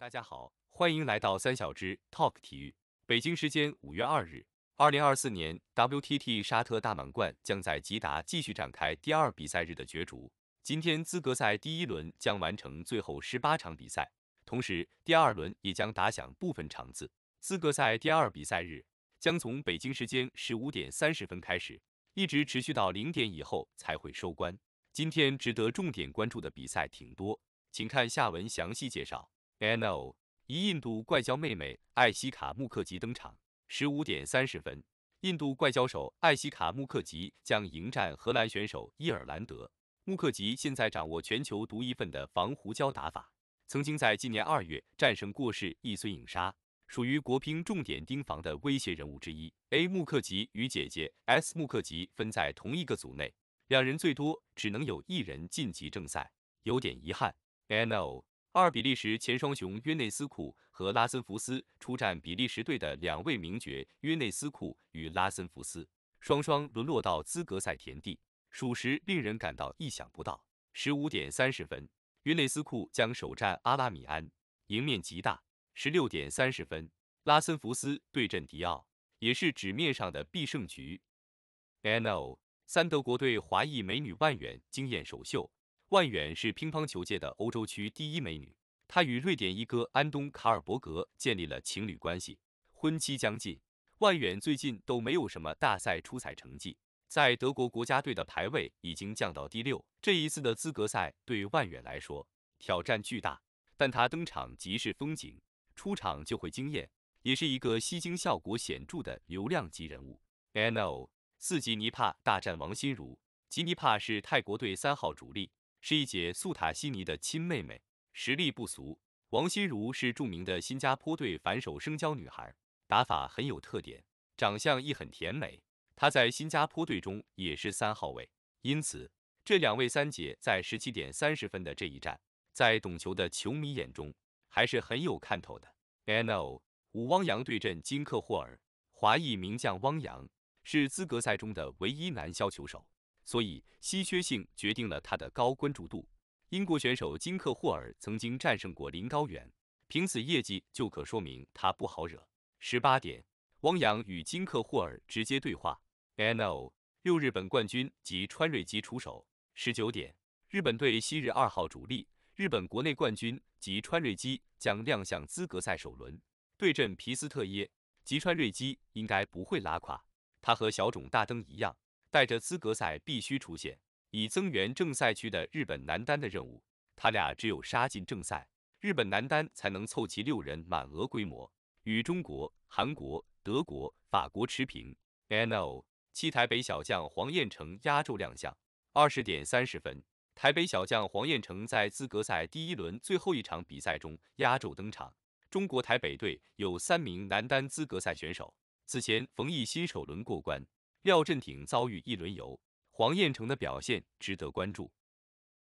大家好，欢迎来到三小只 Talk 体育。北京时间五月二日，二零二四年 WTT 沙特大满贯将在吉达继续展开第二比赛日的角逐。今天资格赛第一轮将完成最后十八场比赛，同时第二轮也将打响部分场次。资格赛第二比赛日将从北京时间十五点三十分开始，一直持续到零点以后才会收官。今天值得重点关注的比赛挺多，请看下文详细介绍。no，一印度怪胶妹妹艾希卡穆克吉登场，十五点三十分，印度怪胶手艾希卡穆克吉将迎战荷兰选手伊尔兰德。穆克吉现在掌握全球独一份的防胡椒打法，曾经在今年二月战胜过世一孙颖莎，属于国乒重点盯防的威胁人物之一。a 穆克吉与姐姐 s 穆克吉分在同一个组内，两人最多只能有一人晋级正赛，有点遗憾。no。二比利时前双雄约内斯库和拉森福斯出战比利时队的两位名角约内斯库与拉森福斯双双沦落到资格赛田地，属实令人感到意想不到。十五点三十分，约内斯库将首战阿拉米安，赢面极大。十六点三十分，拉森福斯对阵迪奥，也是纸面上的必胜局。N O 三德国队华裔美女万远惊艳首秀。万远是乒乓球界的欧洲区第一美女，她与瑞典一哥安东卡尔伯格建立了情侣关系，婚期将近。万远最近都没有什么大赛出彩成绩，在德国国家队的排位已经降到第六。这一次的资格赛对万远来说挑战巨大，但她登场即是风景，出场就会惊艳，也是一个吸睛效果显著的流量级人物。No，四吉尼帕大战王心如，吉尼帕是泰国队三号主力。是一姐素塔西尼的亲妹妹，实力不俗。王欣如是著名的新加坡队反手生胶女孩，打法很有特点，长相亦很甜美。她在新加坡队中也是三号位，因此这两位三姐在十七点三十分的这一战，在懂球的球迷眼中还是很有看头的。N O，武汪洋对阵金克霍尔，华裔名将汪洋是资格赛中的唯一男削球手。所以稀缺性决定了他的高关注度。英国选手金克霍尔曾经战胜过林高远，凭此业绩就可说明他不好惹。十八点，汪洋与金克霍尔直接对话。No，六日本冠军及川瑞基出手。十九点，日本队昔日二号主力、日本国内冠军及川瑞基将亮相资格赛首轮，对阵皮斯特耶。吉川瑞基应该不会拉垮，他和小种大灯一样。带着资格赛必须出现，以增援正赛区的日本男单的任务，他俩只有杀进正赛，日本男单才能凑齐六人满额规模，与中国、韩国、德国、法国持平。NO，七台北小将黄彦成压轴亮相。二十点三十分，台北小将黄彦成在资格赛第一轮最后一场比赛中压轴登场。中国台北队有三名男单资格赛选手，此前冯毅新首轮过关。廖振挺遭遇一轮游，黄彦成的表现值得关注。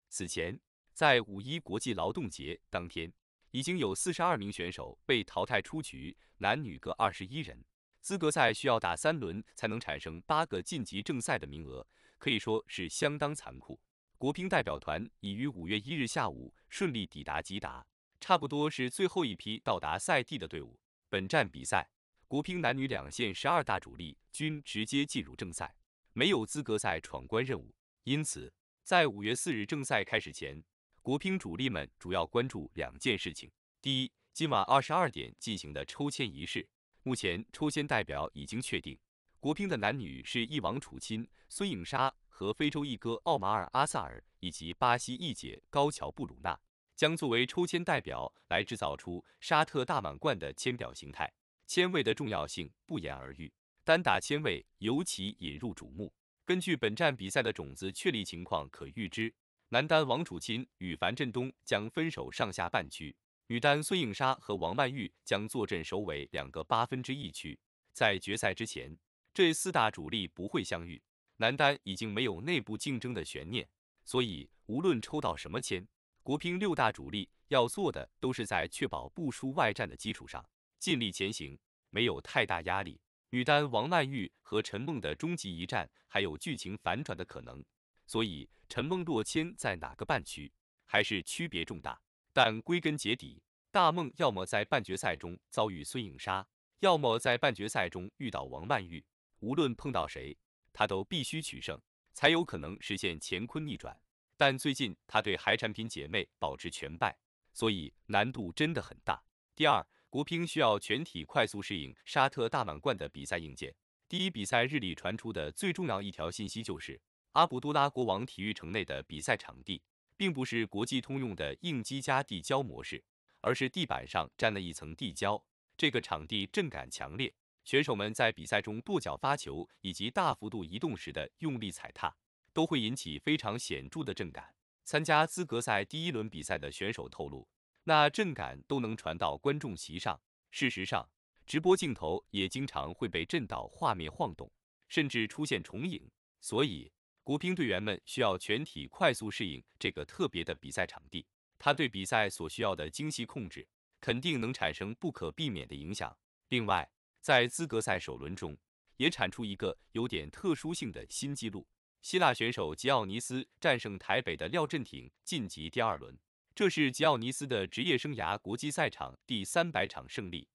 此前，在五一国际劳动节当天，已经有四十二名选手被淘汰出局，男女各二十一人。资格赛需要打三轮才能产生八个晋级正赛的名额，可以说是相当残酷。国乒代表团已于五月一日下午顺利抵达吉达，差不多是最后一批到达赛地的队伍。本站比赛。国乒男女两线十二大主力均直接进入正赛，没有资格赛闯关任务，因此在五月四日正赛开始前，国乒主力们主要关注两件事情：第一，今晚二十二点进行的抽签仪式，目前抽签代表已经确定，国乒的男女是一王楚钦、孙颖莎和非洲一哥奥马尔阿萨尔以及巴西一姐高桥布鲁纳。将作为抽签代表来制造出沙特大满贯的签表形态。签位的重要性不言而喻，单打签位尤其引入瞩目。根据本站比赛的种子确立情况，可预知男单王楚钦与樊振东将分手上下半区，女单孙颖莎和王曼玉将坐镇首尾两个八分之一区。在决赛之前，这四大主力不会相遇。男单已经没有内部竞争的悬念，所以无论抽到什么签，国乒六大主力要做的都是在确保不输外战的基础上。尽力前行，没有太大压力。女单王曼玉和陈梦的终极一战还有剧情反转的可能，所以陈梦、落千在哪个半区还是区别重大。但归根结底，大梦要么在半决赛中遭遇孙颖莎，要么在半决赛中遇到王曼玉，无论碰到谁，她都必须取胜，才有可能实现乾坤逆转。但最近她对海产品姐妹保持全败，所以难度真的很大。第二。国乒需要全体快速适应沙特大满贯的比赛硬件。第一比赛日里传出的最重要一条信息就是，阿卜杜拉国王体育城内的比赛场地并不是国际通用的硬基加地胶模式，而是地板上粘了一层地胶。这个场地震感强烈，选手们在比赛中跺脚发球以及大幅度移动时的用力踩踏，都会引起非常显著的震感。参加资格赛第一轮比赛的选手透露。那震感都能传到观众席上。事实上，直播镜头也经常会被震到，画面晃动，甚至出现重影。所以，国乒队员们需要全体快速适应这个特别的比赛场地。他对比赛所需要的精细控制，肯定能产生不可避免的影响。另外，在资格赛首轮中，也产出一个有点特殊性的新纪录：希腊选手吉奥尼斯战胜台北的廖振廷，晋级第二轮。这是吉奥尼斯的职业生涯国际赛场第三百场胜利，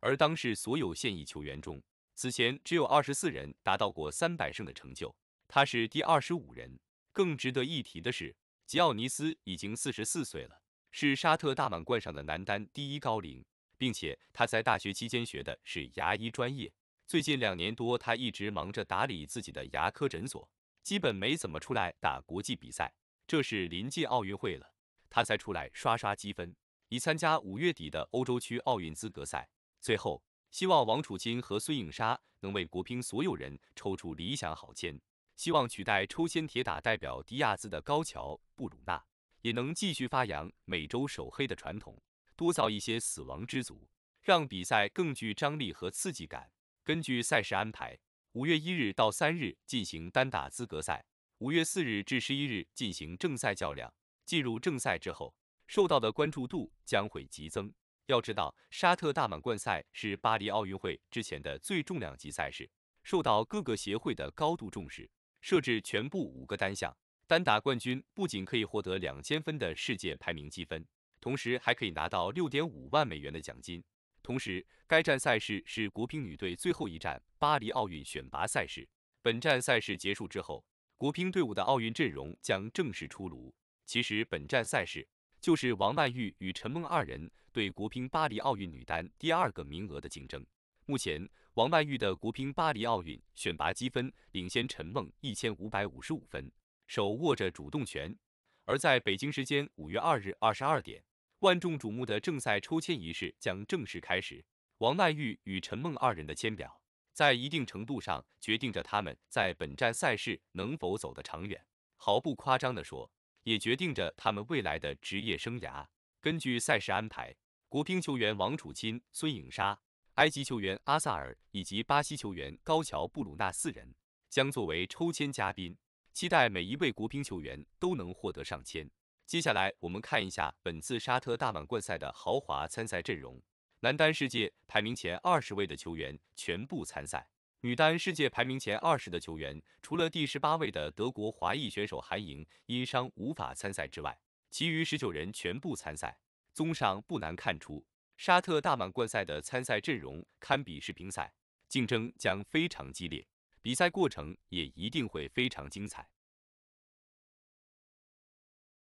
而当时所有现役球员中，此前只有二十四人达到过三百胜的成就，他是第二十五人。更值得一提的是，吉奥尼斯已经四十四岁了，是沙特大满贯上的男单第一高龄，并且他在大学期间学的是牙医专业。最近两年多，他一直忙着打理自己的牙科诊所，基本没怎么出来打国际比赛。这是临近奥运会了。他才出来刷刷积分，以参加五月底的欧洲区奥运资格赛。最后，希望王楚钦和孙颖莎能为国乒所有人抽出理想好签，希望取代抽签铁打代表迪亚兹的高桥布鲁纳也能继续发扬美洲守黑的传统，多造一些死亡之组，让比赛更具张力和刺激感。根据赛事安排，五月一日到三日进行单打资格赛，五月四日至十一日进行正赛较量。进入正赛之后，受到的关注度将会激增。要知道，沙特大满贯赛是巴黎奥运会之前的最重量级赛事，受到各个协会的高度重视。设置全部五个单项，单打冠军不仅可以获得两千分的世界排名积分，同时还可以拿到六点五万美元的奖金。同时，该站赛事是国乒女队最后一站巴黎奥运选拔赛事。本站赛事结束之后，国乒队伍的奥运阵容将正式出炉。其实，本站赛事就是王曼玉与陈梦二人对国乒巴黎奥运女单第二个名额的竞争。目前，王曼玉的国乒巴黎奥运选拔积分领先陈梦一千五百五十五分，手握着主动权。而在北京时间五月二日二十二点，万众瞩目的正赛抽签仪式将正式开始。王曼玉与陈梦二人的签表，在一定程度上决定着他们在本站赛事能否走得长远。毫不夸张地说。也决定着他们未来的职业生涯。根据赛事安排，国乒球员王楚钦、孙颖莎、埃及球员阿萨尔以及巴西球员高桥布鲁纳四人将作为抽签嘉宾。期待每一位国乒球员都能获得上签。接下来，我们看一下本次沙特大满贯赛的豪华参赛阵容。男单世界排名前二十位的球员全部参赛。女单世界排名前二十的球员，除了第十八位的德国华裔选手韩莹因伤无法参赛之外，其余十九人全部参赛。综上，不难看出，沙特大满贯赛的参赛阵容堪比世乒赛，竞争将非常激烈，比赛过程也一定会非常精彩。